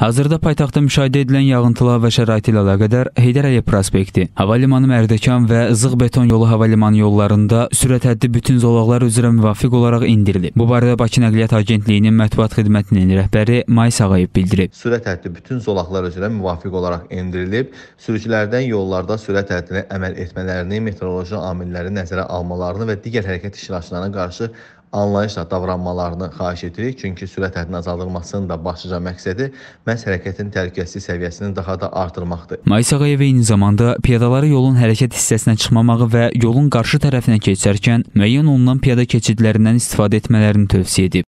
Hazırda paytaxtda müşahidə edilən yağıntılar və şərait ilə əlaqədar Heydər Əliyev prospekti, Hava limanı Mərdəkan və Zığ beton yolu hava limanı yollarında sürət həddi bütün zolaqlar üzrə müvafiq olaraq indirilib. Bu barədə Bakı Nəqliyyat Agentliyinin mətbuat xidmətinin rəhbəri May Sağayev bildirib. Sürət həddi bütün zolaqlar üzrə müvafiq olaraq indirilib. Sürücülərdən yollarda sürət həddinə əməl etmələrini, meteoroloji amilləri nəzərə almalarını və digər hərəkət iştirakçılarına qarşı anlayışla davranmalarını xahiş edirik. Çünki sürət həddinin azaldılmasının da başlıca məqsədi məhz hərəkətin təhlükəsizlik səviyyəsini daha da artırmaqdır. Mayis Ağayev eyni zamanda piyadalara yolun hərəkət hissəsinə çıxmamağı və yolun qarşı tərəfinə keçərkən müəyyən olunan piyada keçidlərindən istifadə etmələrini tövsiyə edib.